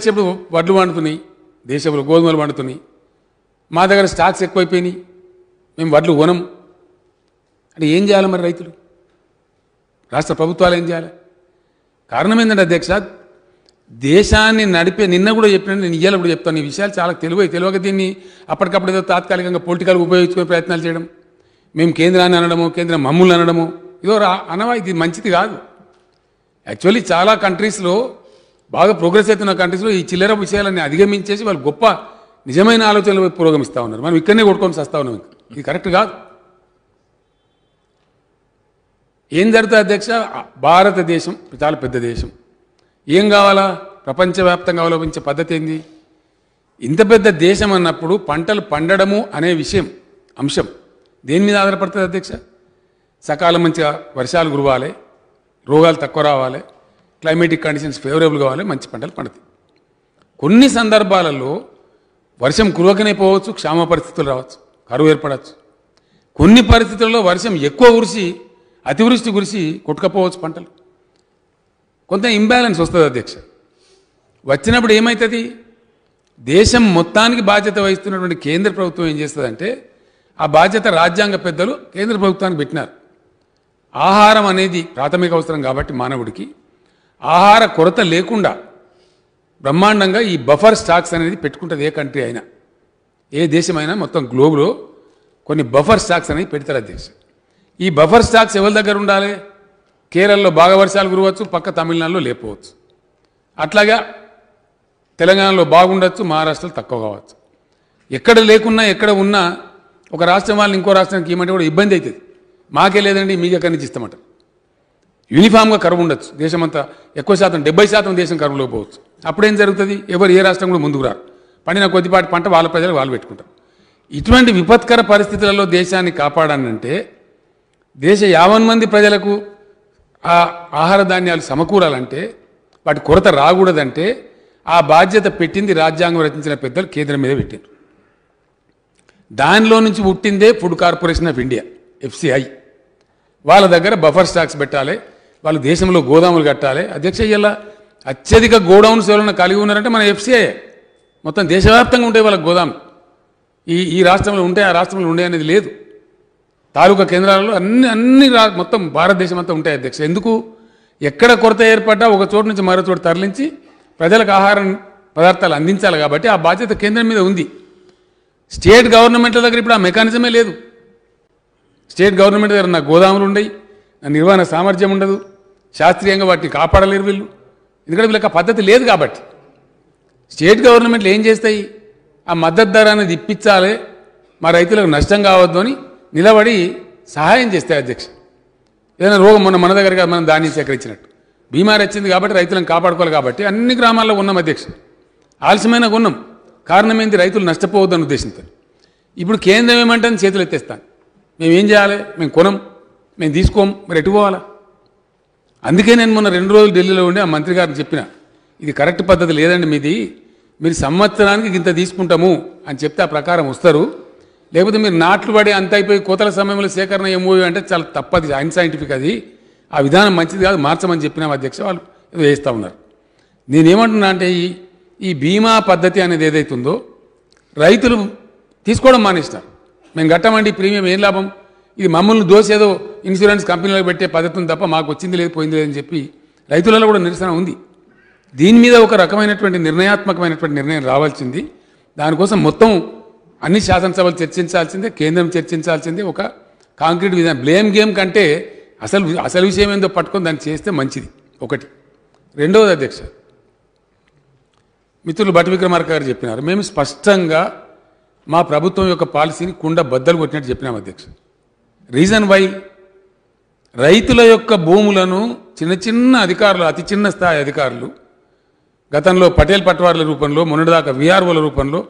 వచ్చేప్పుడు వడ్లు వండుతున్నాయి దేశంలో గోధుమలు వండుతున్నాయి మా దగ్గర స్టాక్స్ ఎక్కువైపోయినాయి మేము వడ్లు కొనము అంటే ఏం చేయాలి మరి రైతులు రాష్ట్ర ప్రభుత్వాలు ఏం చేయాలి కారణం ఏంటంటే అధ్యక్ష దేశాన్ని నడిపే నిన్న కూడా చెప్పిన నేను ఇయ్యాలి కూడా చెప్తాను ఈ విషయాలు చాలా తెలివై తెలియక దీన్ని అప్పటికప్పుడు ఏదో తాత్కాలికంగా పొలిటికల్ ఉపయోగించుకునే ప్రయత్నాలు చేయడం మేము కేంద్రాన్ని అనడము కేంద్రం మమ్ములు అనడము ఇదో అనవా ఇది మంచిది కాదు యాక్చువల్లీ చాలా కంట్రీస్లో బాగా ప్రోగ్రెస్ అవుతున్న కంట్రీస్లో ఈ చిల్లర విషయాలన్నీ అధిగమించేసి వాళ్ళు గొప్ప నిజమైన ఆలోచనలు పురోగమిస్తూ ఉన్నారు మనం ఇక్కడనే కొట్టుకొని వస్తూ ఉన్నాం ఇది కరెక్ట్ కాదు ఏం జరుగుతుంది అధ్యక్ష భారతదేశం చాలా పెద్ద దేశం ఏం కావాలా ప్రపంచవ్యాప్తంగా అవలంబించే పద్ధతి ఏంది ఇంత పెద్ద దేశం అన్నప్పుడు పంటలు పండడము అనే విషయం అంశం దేని మీద ఆధారపడుతుంది అధ్యక్ష సకాలం మంచిగా వర్షాలు కురవాలి రోగాలు తక్కువ రావాలి క్లైమేటిక్ కండిషన్స్ ఫేవరబుల్ కావాలి మంచి పంటలు పండుతాయి కొన్ని సందర్భాలలో వర్షం కురవకనే పోవచ్చు క్షామ పరిస్థితులు రావచ్చు కరువు ఏర్పడవచ్చు కొన్ని పరిస్థితుల్లో వర్షం ఎక్కువ ఉరిసి అతివృష్టి కురిసి కొట్టుకపోవచ్చు పంటలు కొంత ఇంబ్యాలెన్స్ వస్తుంది అధ్యక్ష వచ్చినప్పుడు ఏమవుతుంది దేశం మొత్తానికి బాధ్యత వహిస్తున్నటువంటి కేంద్ర ప్రభుత్వం ఏం చేస్తుందంటే ఆ బాధ్యత రాజ్యాంగ పెద్దలు కేంద్ర ప్రభుత్వానికి పెట్టినారు ఆహారం అనేది ప్రాథమిక అవసరం కాబట్టి మానవుడికి ఆహార కొరత లేకుండా బ్రహ్మాండంగా ఈ బఫర్ స్టాక్స్ అనేది పెట్టుకుంటుంది ఏ కంట్రీ అయినా ఏ దేశమైనా మొత్తం గ్లోబ్లో కొన్ని బఫర్ స్టాక్స్ అనేది పెడతారు దేశం ఈ బఫర్ స్టాక్స్ ఎవరి దగ్గర ఉండాలి కేరళలో బాగా వర్షాలు కురవచ్చు పక్క తమిళనాడులో లేకపోవచ్చు అట్లాగా తెలంగాణలో బాగుండొచ్చు మహారాష్ట్రలో తక్కువ కావచ్చు ఎక్కడ లేకున్నా ఎక్కడ ఉన్నా ఒక రాష్ట్రం వాళ్ళని ఇంకో రాష్ట్రానికి ఏమంటే కూడా ఇబ్బంది అవుతుంది మాకే లేదండి మీకు ఎక్కడి నుంచి ఇస్తామంటారు యూనిఫామ్గా కరువు ఉండొచ్చు దేశమంతా ఎక్కువ శాతం డెబ్బై శాతం దేశం కరువులో పోవచ్చు అప్పుడేం జరుగుతుంది ఎవరు ఏ రాష్ట్రం కూడా ముందుకు రారు పండిన కొద్దిపాటి పంట వాళ్ళ ప్రజలు వాళ్ళు పెట్టుకుంటారు ఇటువంటి విపత్కర పరిస్థితులలో దేశాన్ని కాపాడానంటే దేశ యావన్ మంది ప్రజలకు ఆ ఆహార ధాన్యాలు సమకూరాలంటే వాటి కొరత రాకూడదంటే ఆ బాధ్యత పెట్టింది రాజ్యాంగం రచించిన పెద్దలు కేంద్రం మీద పెట్టారు దానిలో నుంచి పుట్టిందే food corporation of India FCI వాళ్ళ దగ్గర బఫర్ స్టాక్స్ పెట్టాలి వాళ్ళు దేశంలో గోదాములు కట్టాలి అధ్యక్ష ఇలా అత్యధిక గోడౌన్స్ ఎవరైనా కలిగి ఉన్నారంటే మన ఎఫ్సీఐ మొత్తం దేశవ్యాప్తంగా ఉంటాయి వాళ్ళ గోదాములు ఈ ఈ రాష్ట్రంలో ఉంటాయి ఆ రాష్ట్రంలో ఉండే అనేది లేదు తాలూకా కేంద్రాలలో అన్ని అన్ని మొత్తం భారతదేశం అంతా ఉంటాయి అధ్యక్ష ఎందుకు ఎక్కడ కొరత ఏర్పడ్డా ఒక చోటు నుంచి మరో చోటు తరలించి ప్రజలకు ఆహారం పదార్థాలు అందించాలి కాబట్టి ఆ బాధ్యత కేంద్రం మీద ఉంది స్టేట్ గవర్నమెంట్ల దగ్గర ఇప్పుడు ఆ మెకానిజమే లేదు స్టేట్ గవర్నమెంట్ దగ్గర నా గోదాములు ఉండయి నా నిర్వహణ సామర్థ్యం ఉండదు శాస్త్రీయంగా వాటిని కాపాడలేరు వీళ్ళు ఎందుకంటే వీళ్ళకి పద్ధతి లేదు కాబట్టి స్టేట్ గవర్నమెంట్లు ఏం చేస్తాయి ఆ మద్దతు ధర అనేది ఇప్పించాలి మా రైతులకు నష్టం కావద్దు అని నిలబడి సహాయం చేస్తాయి అధ్యక్ష ఏదైనా రోగం మొన్న మన దగ్గర మనం దాన్ని సేకరించినట్టు బీమారి వచ్చింది కాబట్టి రైతులను కాపాడుకోవాలి కాబట్టి అన్ని గ్రామాల్లో ఉన్నాం అధ్యక్ష ఆలస్యమైన ఉన్నాం కారణం రైతులు రైతులు నష్టపోవద్దని ఉద్దేశంతో ఇప్పుడు కేంద్రం ఏమంటే చేతులు ఎత్తేస్తాను మేము ఏం చేయాలి మేము కొనం మేము తీసుకోం మరి ఎటు పోవాలా అందుకే నేను మొన్న రెండు రోజులు ఢిల్లీలో ఉండి ఆ మంత్రి గారిని చెప్పిన ఇది కరెక్ట్ పద్ధతి లేదండి మీది మీరు సంవత్సరానికి ఇంత తీసుకుంటాము అని చెప్తే ఆ ప్రకారం వస్తారు లేకపోతే మీరు నాట్లు పడి అంత అయిపోయి కోతల సమయంలో సేకరణ ఏమోవి అంటే చాలా తప్పది అన్సైంటిఫిక్ అది ఆ విధానం మంచిది కాదు మార్చమని చెప్పిన అధ్యక్ష వాళ్ళు వేస్తూ ఉన్నారు నేనేమంటున్నా అంటే ఈ ఈ బీమా పద్ధతి అనేది ఏదైతుందో రైతులు తీసుకోవడం మానేస్తారు మేము కట్టమండి ప్రీమియం ఏం లాభం ఇది మమ్మల్ని ఏదో ఇన్సూరెన్స్ కంపెనీలో పెట్టే పద్ధతిని తప్ప మాకు వచ్చింది లేదు పోయింది లేదని చెప్పి రైతులలో కూడా నిరసన ఉంది దీని మీద ఒక రకమైనటువంటి నిర్ణయాత్మకమైనటువంటి నిర్ణయం రావాల్సింది దానికోసం మొత్తం అన్ని శాసనసభలు చర్చించాల్సిందే కేంద్రం చర్చించాల్సిందే ఒక కాంక్రీట్ విధానం బ్లేమ్ గేమ్ కంటే అసలు అసలు విషయం ఏందో పట్టుకొని దాన్ని చేస్తే మంచిది ఒకటి రెండవది అధ్యక్ష మిత్రులు బట్ విక్రమార్క గారు చెప్పినారు మేము స్పష్టంగా మా ప్రభుత్వం యొక్క పాలసీని కుండ బద్దలు కొట్టినట్టు చెప్పినాం అధ్యక్ష రీజన్ వై రైతుల యొక్క భూములను చిన్న చిన్న అధికారులు అతి చిన్న స్థాయి అధికారులు గతంలో పటేల్ పట్వార్ల రూపంలో మొన్నటిదాకా విఆర్ఓల రూపంలో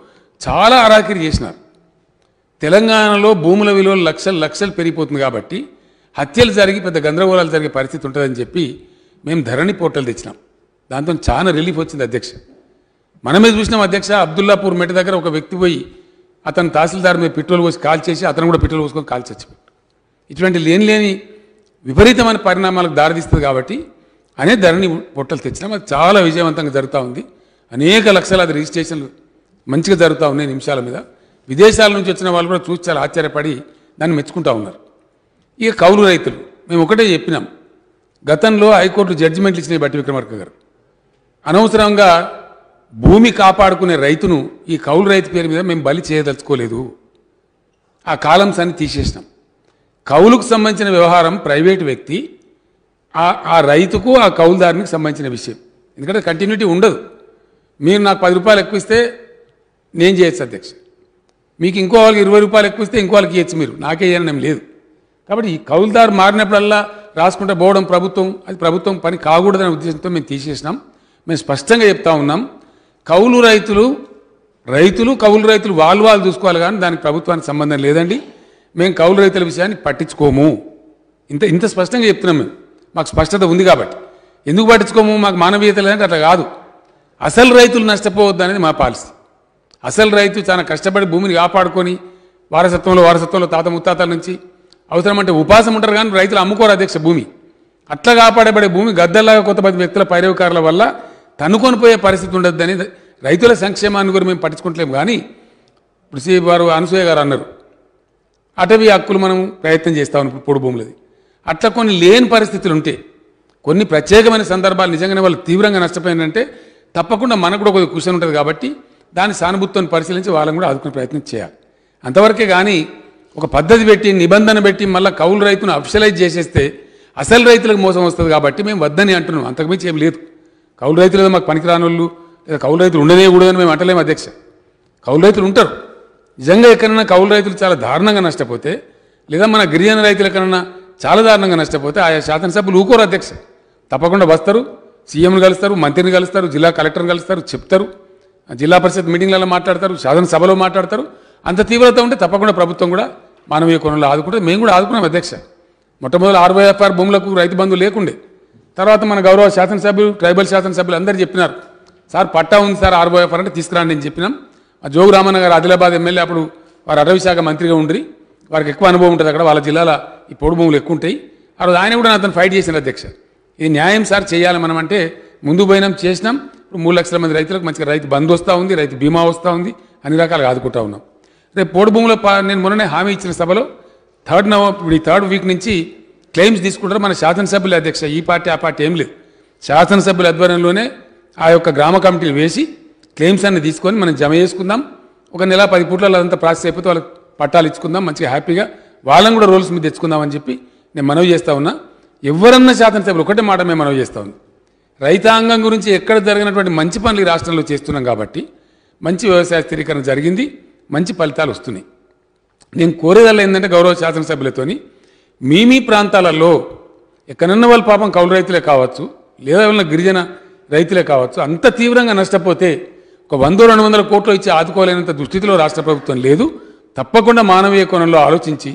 చాలా అరాకిరి చేసినారు తెలంగాణలో భూముల విలువ లక్షలు లక్షలు పెరిగిపోతుంది కాబట్టి హత్యలు జరిగి పెద్ద గందరగోళాలు జరిగే పరిస్థితి ఉంటుందని చెప్పి మేము ధరణి పోర్టల్ తెచ్చినాం దాంతో చాలా రిలీఫ్ వచ్చింది అధ్యక్ష మనమే చూసినాం అధ్యక్ష అబ్దుల్లాపూర్ మెట దగ్గర ఒక వ్యక్తి పోయి అతను తహసీల్దార్ మీద పెట్రోల్ పోసి కాల్ చేసి అతను కూడా పెట్రోల్ పోసుకొని కాల్ చచ్చిపోయి ఇటువంటి లేని లేని విపరీతమైన పరిణామాలకు దారితీస్తుంది కాబట్టి అనే ధరని పొట్టలు తెచ్చినాం అది చాలా విజయవంతంగా జరుగుతూ ఉంది అనేక లక్షలాది రిజిస్ట్రేషన్లు మంచిగా జరుగుతూ ఉన్నాయి నిమిషాల మీద విదేశాల నుంచి వచ్చిన వాళ్ళు కూడా చూసి చాలా ఆశ్చర్యపడి దాన్ని మెచ్చుకుంటూ ఉన్నారు ఇక కౌలు రైతులు మేము ఒకటే చెప్పినాం గతంలో హైకోర్టు జడ్జిమెంట్లు ఇచ్చినాయి బట్టి విక్రమార్క గారు అనవసరంగా భూమి కాపాడుకునే రైతును ఈ కౌలు రైతు పేరు మీద మేము బలి చేయదలుచుకోలేదు ఆ కాలమ్స్ అన్ని తీసేసినాం కౌలుకు సంబంధించిన వ్యవహారం ప్రైవేట్ వ్యక్తి ఆ రైతుకు ఆ కౌలుదారునికి సంబంధించిన విషయం ఎందుకంటే కంటిన్యూటీ ఉండదు మీరు నాకు పది రూపాయలు ఎక్కువ ఇస్తే నేను చేయొచ్చు అధ్యక్ష మీకు ఇంకో వాళ్ళకి ఇరవై రూపాయలు ఎక్కువ ఇస్తే ఇంకో వాళ్ళకి ఇవ్వచ్చు మీరు నాకే ఇవ్వడం లేదు కాబట్టి ఈ కౌలుదారు మారినప్పుడల్లా రాసుకుంటే పోవడం ప్రభుత్వం అది ప్రభుత్వం పని కాకూడదనే ఉద్దేశంతో మేము తీసేసినాం మేము స్పష్టంగా చెప్తా ఉన్నాం కౌలు రైతులు రైతులు కౌలు రైతులు వాళ్ళు వాళ్ళు చూసుకోవాలి కానీ దానికి ప్రభుత్వానికి సంబంధం లేదండి మేము కౌలు రైతుల విషయాన్ని పట్టించుకోము ఇంత ఇంత స్పష్టంగా చెప్తున్నాం మేము మాకు స్పష్టత ఉంది కాబట్టి ఎందుకు పట్టించుకోము మాకు మానవీయత లేదంటే అట్లా కాదు అసలు రైతులు నష్టపోవద్దు అనేది మా పాలసీ అసలు రైతు చాలా కష్టపడి భూమిని కాపాడుకొని వారసత్వంలో వారసత్వంలో తాత ముత్తాతల నుంచి అవసరమంటే ఉపాసం ఉంటారు కానీ రైతులు అమ్ముకోరు అధ్యక్ష భూమి అట్లా కాపాడబడే భూమి గద్దల్లాగా కొంతమంది వ్యక్తుల పైరవకారుల వల్ల తనుకొని పోయే పరిస్థితి అని రైతుల సంక్షేమాన్ని కూడా మేము పట్టించుకుంటలేము కానీ ఇప్పుడు వారు అనసూయ గారు అన్నారు అటవీ హక్కులు మనం ప్రయత్నం చేస్తాం ఇప్పుడు పొడు భూములది అట్లా కొన్ని లేని పరిస్థితులు ఉంటే కొన్ని ప్రత్యేకమైన సందర్భాలు నిజంగానే వాళ్ళు తీవ్రంగా నష్టపోయిందంటే తప్పకుండా మనకు కూడా ఒక క్వశ్చన్ ఉంటుంది కాబట్టి దాని సానుభూతిని పరిశీలించి వాళ్ళని కూడా ఆదుకునే ప్రయత్నం చేయాలి అంతవరకే కానీ ఒక పద్ధతి పెట్టి నిబంధన పెట్టి మళ్ళీ కౌలు రైతును అఫిషలైజ్ చేసేస్తే అసలు రైతులకు మోసం వస్తుంది కాబట్టి మేము వద్దని అంటున్నాం అంతకుమించి ఏం లేదు కౌలు రైతులు మాకు పనికిరాని వాళ్ళు లేదా కౌలు రైతులు ఉండలేకూడదని మేము అంటలేము అధ్యక్ష కౌలు రైతులు ఉంటారు నిజంగా ఎక్కడన్నా కౌలు రైతులు చాలా దారుణంగా నష్టపోతే లేదా మన గిరిజన రైతుల కన్నా చాలా దారుణంగా నష్టపోతే ఆయా శాసనసభ్యులు ఊకోరు అధ్యక్ష తప్పకుండా వస్తారు సీఎంను కలుస్తారు మంత్రిని కలుస్తారు జిల్లా కలెక్టర్ని కలుస్తారు చెప్తారు జిల్లా పరిషత్ మీటింగ్లలో మాట్లాడతారు శాసనసభలో మాట్లాడతారు అంత తీవ్రత ఉంటే తప్పకుండా ప్రభుత్వం కూడా మానవీయ కొనులు ఆదుకుంటే మేము కూడా ఆదుకున్నాం అధ్యక్ష మొట్టమొదటి ఆర్వైఎఫ్ఆర్ భూములకు రైతు బంధు లేకుండే తర్వాత మన గౌరవ శాసనసభ్యులు ట్రైబల్ శాసనసభ్యులు అందరూ చెప్పినారు సార్ పట్టా ఉంది సార్ ఆర్వైఎఫ్ఆర్ అంటే తీసుకురాండి అని చెప్పినాం ఆ జోగు రామన్న గారు ఆదిలాబాద్ ఎమ్మెల్యే అప్పుడు వారు అటవీశాఖ మంత్రిగా ఉండి వారికి ఎక్కువ అనుభవం ఉంటుంది అక్కడ వాళ్ళ జిల్లాల ఈ పొడు భూములు ఎక్కువ ఉంటాయి ఆ రోజు ఆయన కూడా అతను ఫైట్ చేసిన అధ్యక్ష ఇది న్యాయం సార్ చేయాలి మనం అంటే ముందు పోయినాం చేసినాం ఇప్పుడు మూడు లక్షల మంది రైతులకు మంచిగా రైతు బంద్ వస్తూ ఉంది రైతు బీమా వస్తూ ఉంది అన్ని రకాలుగా ఆదుకుంటా ఉన్నాం రేపు పొడు భూముల నేను మొన్ననే హామీ ఇచ్చిన సభలో థర్డ్ నవంబర్ ఈ థర్డ్ వీక్ నుంచి క్లెయిమ్స్ తీసుకుంటారు మన శాసనసభ్యుల అధ్యక్ష ఈ పార్టీ ఆ పార్టీ ఏం లేదు శాసనసభ్యుల ఆధ్వర్యంలోనే ఆ యొక్క గ్రామ కమిటీలు వేసి క్లెయిమ్స్ అన్ని తీసుకొని మనం జమ చేసుకుందాం ఒక నెల పది పూట్లలో అదంతా ప్రాసెస్ అయిపోతే వాళ్ళకి పట్టాలు ఇచ్చుకుందాం మంచిగా హ్యాపీగా వాళ్ళని కూడా రూల్స్ మీద తెచ్చుకుందాం అని చెప్పి నేను మనవి చేస్తా ఉన్నా ఎవరన్నా సేపు ఒకటే మాట మేము మనవి చేస్తా ఉంది రైతాంగం గురించి ఎక్కడ జరిగినటువంటి మంచి పనులు రాష్ట్రంలో చేస్తున్నాం కాబట్టి మంచి వ్యవసాయ స్థిరీకరణ జరిగింది మంచి ఫలితాలు వస్తున్నాయి నేను కోరేదల్లా ఏంటంటే గౌరవ శాసనసభ్యులతో మీ మీ ప్రాంతాలలో ఎక్కడన్నా వాళ్ళు పాపం కౌలు రైతులే కావచ్చు లేదా వాళ్ళ గిరిజన రైతులే కావచ్చు అంత తీవ్రంగా నష్టపోతే ఒక వంద రెండు వందల కోట్లు ఇచ్చి ఆదుకోలేనంత దుస్థితిలో రాష్ట్ర ప్రభుత్వం లేదు తప్పకుండా మానవీయ కోణంలో ఆలోచించి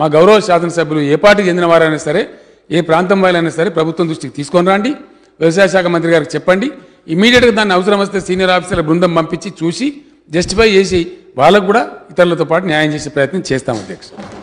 మా గౌరవ శాసనసభ్యులు ఏ పార్టీకి చెందిన వారైనా సరే ఏ ప్రాంతం వాళ్ళైనా సరే ప్రభుత్వం దృష్టికి తీసుకొని రండి వ్యవసాయ శాఖ మంత్రి గారికి చెప్పండి ఇమీడియట్గా దాన్ని అవసరం వస్తే సీనియర్ ఆఫీసర్ల బృందం పంపించి చూసి జస్టిఫై చేసి వాళ్ళకు కూడా ఇతరులతో పాటు న్యాయం చేసే ప్రయత్నం చేస్తాం అధ్యక్షుడు